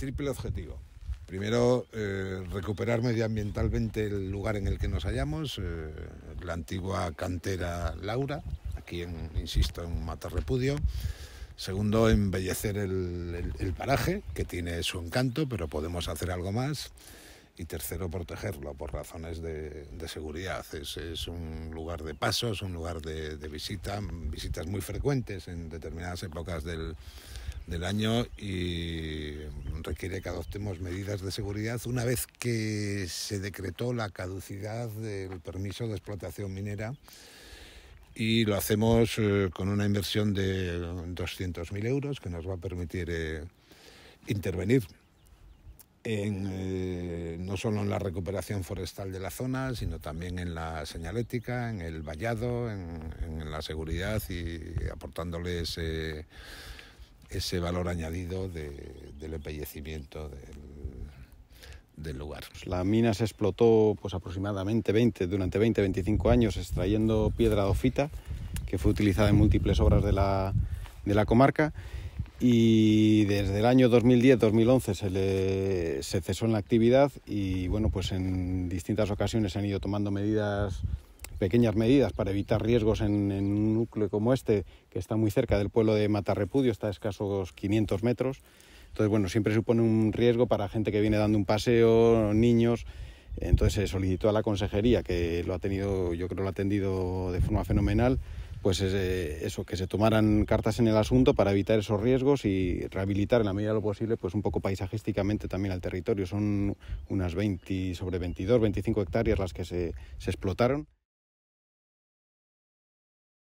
triple objetivo. Primero, eh, recuperar medioambientalmente el lugar en el que nos hallamos, eh, la antigua cantera Laura, aquí, insisto, en Matarrepudio. Segundo, embellecer el, paraje, que tiene su encanto, pero podemos hacer algo más y tercero protegerlo por razones de, seguridad. Es, un lugar de paso, es un lugar de, visita, visitas muy frecuentes en determinadas épocas del, del año y requiere que adoptemos medidas de seguridad una vez que se decretó la caducidad del permiso de explotación minera y lo hacemos eh, con una inversión de 200.000 euros que nos va a permitir eh, intervenir eh, no solo en la recuperación forestal de la zona, sino también en la señalética, en el vallado, en, la seguridad y aportándoles ese valor añadido del embellecimiento del, lugar. Pues la mina se explotó pues aproximadamente 20, durante 20-25 años extrayendo piedra dofita que fue utilizada en múltiples obras de la, comarca y desde el año 2010-2011 se, cesó en la actividad y bueno pues en distintas ocasiones se han ido tomando medidas pequeñas medidas para evitar riesgos en, un núcleo como este, que está muy cerca del pueblo de Matarrepudio, está a escasos 500 metros. Entonces, bueno, siempre supone un riesgo para gente que viene dando un paseo, niños. Entonces se solicitó a la consejería, que lo ha tenido, yo creo lo ha atendido de forma fenomenal, pues eh, eso, que se tomaran cartas en el asunto para evitar esos riesgos y rehabilitar en la medida de lo posible, pues un poco paisajísticamente también al territorio. Son unas 20, sobre 22, 25 hectáreas las que se explotaron.